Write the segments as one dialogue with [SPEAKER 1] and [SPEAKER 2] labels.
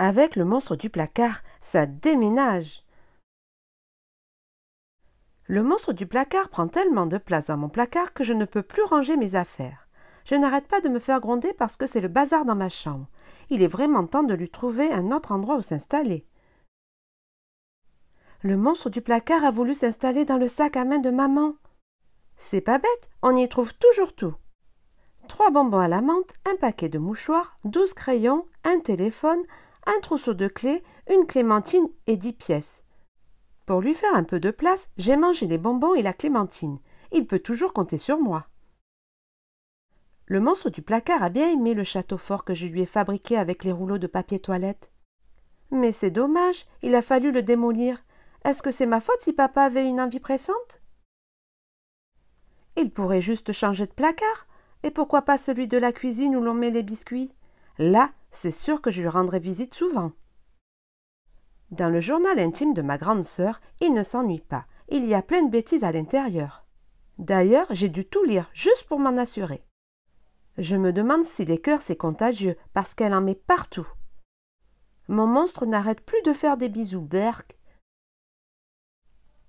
[SPEAKER 1] Avec le monstre du placard, ça déménage. Le monstre du placard prend tellement de place dans mon placard que je ne peux plus ranger mes affaires. Je n'arrête pas de me faire gronder parce que c'est le bazar dans ma chambre. Il est vraiment temps de lui trouver un autre endroit où s'installer. Le monstre du placard a voulu s'installer dans le sac à main de maman. C'est pas bête, on y trouve toujours tout. Trois bonbons à la menthe, un paquet de mouchoirs, douze crayons, un téléphone, un trousseau de clés, une clémentine et dix pièces. Pour lui faire un peu de place, j'ai mangé les bonbons et la clémentine. Il peut toujours compter sur moi. Le monstre du placard a bien aimé le château fort que je lui ai fabriqué avec les rouleaux de papier toilette. Mais c'est dommage, il a fallu le démolir. Est-ce que c'est ma faute si papa avait une envie pressante Il pourrait juste changer de placard. Et pourquoi pas celui de la cuisine où l'on met les biscuits Là, c'est sûr que je lui rendrai visite souvent. Dans le journal intime de ma grande sœur, il ne s'ennuie pas. Il y a plein de bêtises à l'intérieur. D'ailleurs, j'ai dû tout lire juste pour m'en assurer. Je me demande si les cœurs c'est contagieux, parce qu'elle en met partout. Mon monstre n'arrête plus de faire des bisous, berk.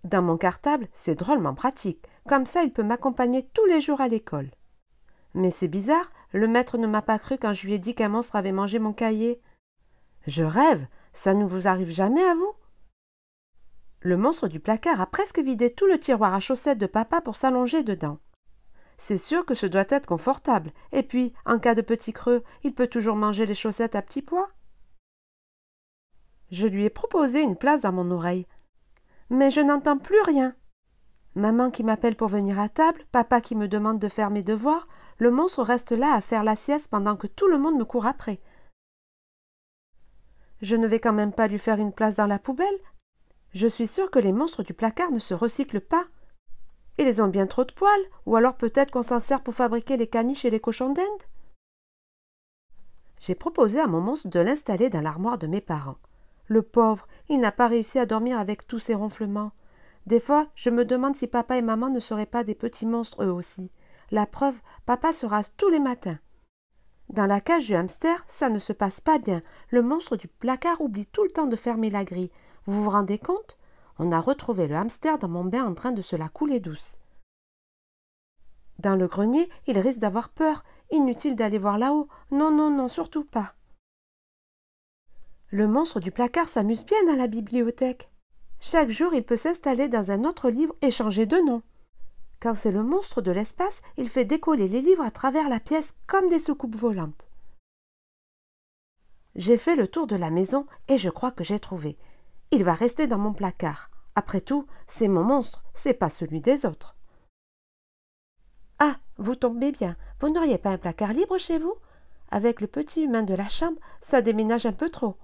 [SPEAKER 1] Dans mon cartable, c'est drôlement pratique. Comme ça, il peut m'accompagner tous les jours à l'école. Mais c'est bizarre, le maître ne m'a pas cru quand je lui ai dit qu'un monstre avait mangé mon cahier. Je rêve. Ça ne vous arrive jamais à vous? Le monstre du placard a presque vidé tout le tiroir à chaussettes de papa pour s'allonger dedans. C'est sûr que ce doit être confortable, et puis, en cas de petit creux, il peut toujours manger les chaussettes à petits pois. Je lui ai proposé une place à mon oreille. Mais je n'entends plus rien. Maman qui m'appelle pour venir à table, papa qui me demande de faire mes devoirs, le monstre reste là à faire la sieste pendant que tout le monde me court après. Je ne vais quand même pas lui faire une place dans la poubelle. Je suis sûre que les monstres du placard ne se recyclent pas. Ils ont bien trop de poils, ou alors peut-être qu'on s'en sert pour fabriquer les caniches et les cochons d'Inde. J'ai proposé à mon monstre de l'installer dans l'armoire de mes parents. Le pauvre, il n'a pas réussi à dormir avec tous ses ronflements. Des fois, je me demande si papa et maman ne seraient pas des petits monstres eux aussi. La preuve, papa se rase tous les matins. Dans la cage du hamster, ça ne se passe pas bien. Le monstre du placard oublie tout le temps de fermer la grille. Vous vous rendez compte On a retrouvé le hamster dans mon bain en train de se la couler douce. Dans le grenier, il risque d'avoir peur. Inutile d'aller voir là-haut. Non, non, non, surtout pas. Le monstre du placard s'amuse bien à la bibliothèque. Chaque jour, il peut s'installer dans un autre livre et changer de nom. Quand c'est le monstre de l'espace, il fait décoller les livres à travers la pièce comme des soucoupes volantes. J'ai fait le tour de la maison et je crois que j'ai trouvé. Il va rester dans mon placard. Après tout, c'est mon monstre, c'est pas celui des autres. Ah, vous tombez bien. Vous n'auriez pas un placard libre chez vous Avec le petit humain de la chambre, ça déménage un peu trop.